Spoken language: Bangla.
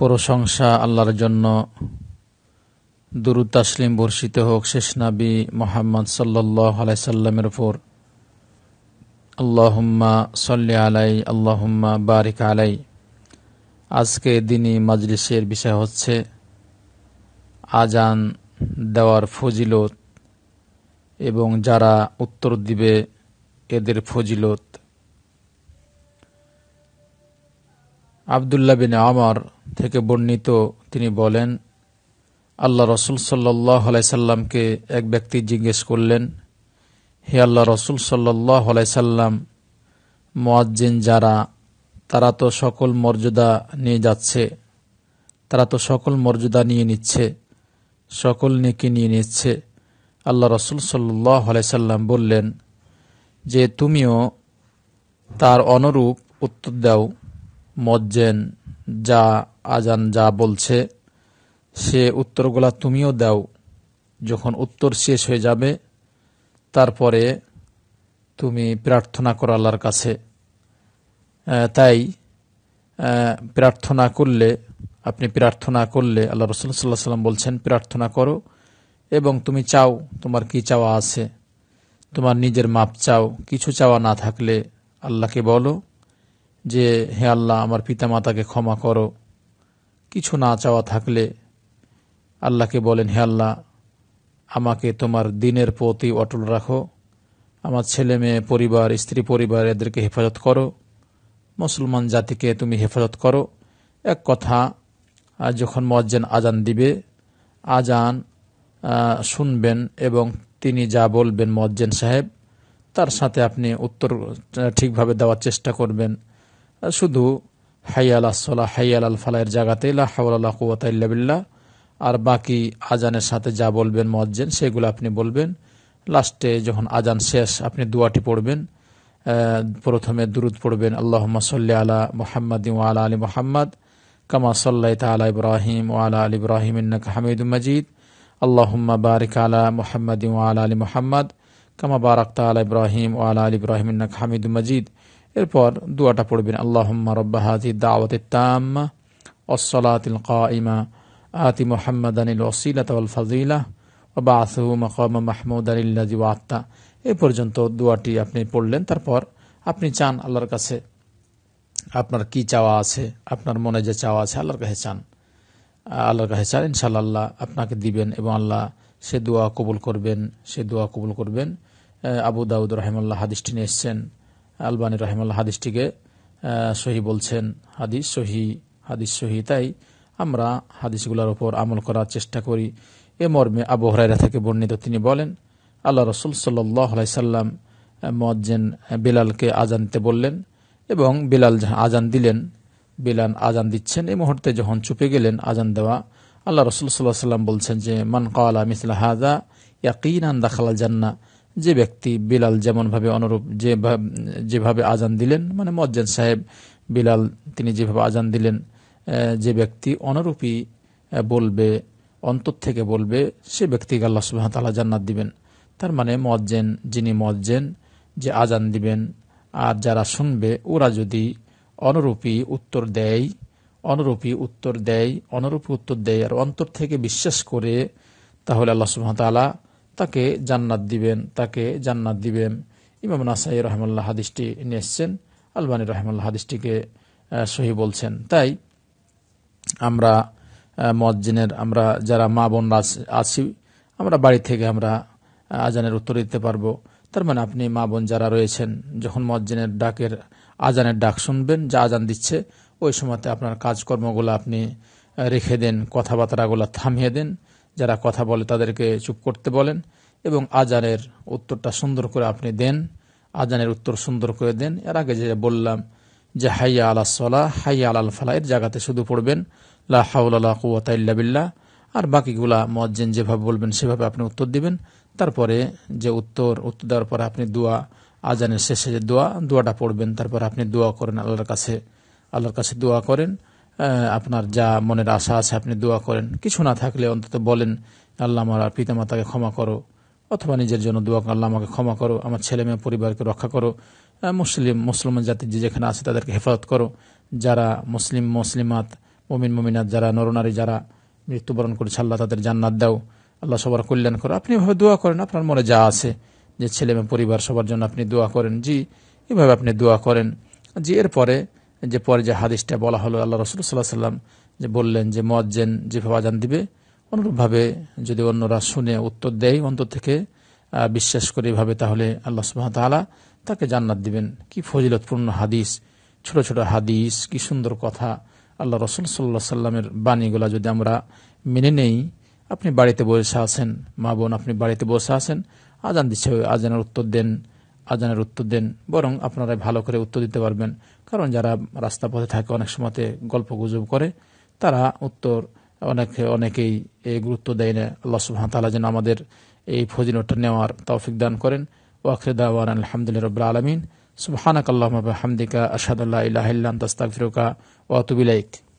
প্রশংসা আল্লাহর জন্য দুরুদ তাসলিম বর্ষিত হোক শেষ নাবি মোহাম্মদ সাল্লাই আলাইসাল্লামের ফোর আল্লাহুম্মা সল্লি আলাই আল্লাহুম্মা বারিক আলাই আজকে দিনই মাজলিসের বিষয় হচ্ছে আজান দেওয়ার ফজিলত এবং যারা উত্তর দিবে এদের ফজিলত আবদুল্লা বিন আমার থেকে বর্ণিত তিনি বলেন আল্লাহ রসুল সাল্লাহ সাল্লামকে এক ব্যক্তি জিজ্ঞেস করলেন হে আল্লাহ রসুল সাল্লাহ সাল্লাম মোয়াজ্জিন যারা তারা তো সকল মর্যাদা নিয়ে যাচ্ছে তারা তো সকল মর্যাদা নিয়ে নিচ্ছে সকল নেকি নিয়ে নিচ্ছে আল্লাহ রসুল সাল্লাহ সাল্লাম বললেন যে তুমিও তার অনুরূপ উত্তর দাও মজ্জেন যা আজান যা বলছে সে উত্তরগুলা তুমিও দাও যখন উত্তর শেষ হয়ে যাবে তারপরে তুমি প্রার্থনা করো আল্লাহর কাছে তাই প্রার্থনা করলে আপনি প্রার্থনা করলে আল্লাহ রসুল সাল্লাহ সাল্লাম বলছেন প্রার্থনা করো এবং তুমি চাও তোমার কি চাওয়া আছে তোমার নিজের মাপ চাও কিছু চাওয়া না থাকলে আল্লাহকে বলো যে হে আল্লাহ আমার পিতা মাতাকে ক্ষমা করো কিছু না চাওয়া থাকলে আল্লাহকে বলেন হে আল্লাহ আমাকে তোমার দিনের প্রতি অটল রাখো আমার ছেলে মেয়ে পরিবার স্ত্রী পরিবার এদেরকে হেফাজত করো মুসলমান জাতিকে তুমি হেফাজত করো এক কথা যখন মজ্জেন আজান দিবে আজান শুনবেন এবং তিনি যা বলবেন মজ্জেন সাহেব তার সাথে আপনি উত্তর ঠিকভাবে দেওয়ার চেষ্টা করবেন শুধু হাইয়াল আসলা হাইয়াল আল ফালাইয়ের জায়গাতে লাহাউল্লাহ কুয়াতাল্লাবিল্লা আর বাকি আজানের সাথে যা বলবেন মজ্জেন সেগুলো আপনি বলবেন লাস্টে যখন আজান শেষ আপনি দুয়াটি পড়বেন প্রথমে দুরুদ পড়বেন আল্লাহ সাল্লি আলা মোহাম্মদ আলা আলী মোহাম্মদ কামা সাল্লাহ তালা ইব্রাহিম আলা আলী ইব্রাহিম ইন্নাক হামিদুল মজিদ আল্লাহম্মা বারিক আলা মোহাম্মদ আলা আলী মোহাম্মদ কামা বারাক তালা ইব্রাহিম আলা আলী ইব্রাহিম ইন্নাক হামিদুল মজিদ এরপর দোয়াটা পড়বেন আল্লাহ রব্বা হাজি দাওয়াতে তাম্মা আতি মোহাম্মদ আনিল ওসিলাত ফাজিলা বা আসহু মকাম মাহমুদ আলিল্লাজি আত্মা এ পর্যন্ত দুয়াটি আপনি পড়লেন তারপর আপনি চান আল্লাহর কাছে আপনার কি চাওয়া আছে আপনার মনে যে চাওয়া আছে আল্লাহর কাছে চান আল্লাহর কাছে চান ইনশাল্লাহ আপনাকে দিবেন এবং আল্লাহ সে দোয়া কবুল করবেন সে দোয়া কবুল করবেন আবু দাউদ রহমাল্লাহ হাদিসটি নিয়ে এসছেন আলবানী রহমাল্লাহ হাদিসটিকে সহি বলছেন হাদিস সহি হাদিস সহি তাই আমরা হাদিসগুলোর উপর আমল করার চেষ্টা করি এ মর্মে আবু হরাইরা থেকে বর্ণিত তিনি বলেন আল্লাহ রসুল সাল্লাই সাল্লাম মজ্জেন বিলালকে আজানতে বললেন এবং বিলাল আজান দিলেন বিলাল আজান দিচ্ছেন এই মুহূর্তে যখন চুপে গেলেন আজান দেওয়া আল্লাহ রসুল সাল্লাহ সাল্লাম বলছেন যে মান কালা মিসলা হাজা ইয়াকিন আন্দা জান্না যে ব্যক্তি বিলাল যেমনভাবে অনুরূপ যে যেভাবে আজান দিলেন মানে মজ্জেন সাহেব বিলাল তিনি যেভাবে আজান দিলেন যে ব্যক্তি অনুরূপই বলবে অন্তর থেকে বলবে সে ব্যক্তিকে আল্লাহ সুবাহ তালা জান্নাত দিবেন তার মানে মজ্জেন যিনি মজ্জেন যে আজান দিবেন আর যারা শুনবে ওরা যদি অনুরূপী উত্তর দেয় অনুরূপী উত্তর দেয় অনুরূপী উত্তর দেয় আর অন্তর থেকে বিশ্বাস করে তাহলে আল্লাহ সুবাহতালা তাকে জান্নাত দিবেন তাকে জান্নাত দিবেন ইমাম নাসাই রহমাল্লাহ হাদিসটি নিয়ে এসছেন আলবানী রহমাল্লাহ হাদিসটিকে সহি বলছেন তাই আমরা মজ্জিনের আমরা যারা মা বোনরা আছি আমরা বাড়ি থেকে আমরা আজানের উত্তর দিতে পারবো তার মানে আপনি মা বোন যারা রয়েছেন যখন মজ্জিনের ডাকের আজানের ডাক শুনবেন যা আজান দিচ্ছে ওই সময়তে আপনার কাজকর্মগুলো আপনি রেখে দেন কথাবার্তাগুলো থামিয়ে দেন যারা কথা বলে তাদেরকে চুপ করতে বলেন এবং আজানের উত্তরটা সুন্দর করে আপনি দেন আজানের উত্তর সুন্দর করে দেন এর আগে যে বললাম যে হাইয়া আলা সলা হাইয়া আলাল এর জায়গাতে শুধু পড়বেন লা হাউলা কুয়াতাইল্লা বিল্লা আর বাকিগুলা মজ্জেন যেভাবে বলবেন সেভাবে আপনি উত্তর দিবেন তারপরে যে উত্তর উত্তর দেওয়ার পরে আপনি দোয়া আজানের শেষে যে দোয়া দোয়াটা পড়বেন তারপর আপনি দোয়া করেন আল্লাহর কাছে আল্লাহর কাছে দোয়া করেন আপনার যা মনের আশা আছে আপনি দোয়া করেন কিছু না থাকলে অন্তত বলেন আল্লাহ আমার পিতামাতাকে ক্ষমা করো অথবা নিজের জন্য দোয়া আল্লাহ আমাকে ক্ষমা করো আমার ছেলে মেয়ে পরিবারকে রক্ষা করো মুসলিম মুসলমান জাতি যে যেখানে আছে তাদেরকে হেফাজত করো যারা মুসলিম মুসলিমাত মমিন মমিনাত যারা নরনারী যারা মৃত্যুবরণ করেছে আল্লাহ তাদের জান্নাত দাও আল্লাহ সবার কল্যাণ করো আপনি এভাবে দোয়া করেন আপনার মনে যা আছে যে ছেলে মেয়ে পরিবার সবার জন্য আপনি দোয়া করেন জি এভাবে আপনি দোয়া করেন জি এরপরে যে পরে যে হাদিসটা বলা হলো আল্লাহ রসুল সাল্লাহ সাল্লাম যে বললেন যে মজ্জেন যেভাবে আজান দিবে অনুরূপভাবে যদি অন্যরা শুনে উত্তর দেয় অন্তর থেকে বিশ্বাস করে এভাবে তাহলে আল্লাহ সুবাহতালা তাকে জান্নাত দিবেন কি ফজিলতপূর্ণ হাদিস ছোট ছোট হাদিস কি সুন্দর কথা আল্লাহ রসুল সাল্লাহ সাল্লামের বাণীগুলা যদি আমরা মেনে নেই আপনি বাড়িতে বসে আছেন মা বোন আপনি বাড়িতে বসে আছেন আজান দিচ্ছে আজানের উত্তর দেন আজানের উত্তর দেন বরং আপনারা ভালো করে উত্তর দিতে পারবেন কারণ যারা রাস্তা পথে থাকে অনেক সময়তে গল্প গুজব করে তারা উত্তর অনেক অনেকেই এই গুরুত্ব দেয় না আল্লাহ সুহান তালা যেন আমাদের এই ফজিলটা নেওয়ার তৌফিক দান করেন ওয়াকরেদাওয়ান আলহামদুলিল্লাহ রব আলমিন সুবহানাক আল্লাহ হামদিকা আসাদুল্লাহ ইহিল্লাম তাস্তাক ফিরুকা ওয়াতুবিলাইক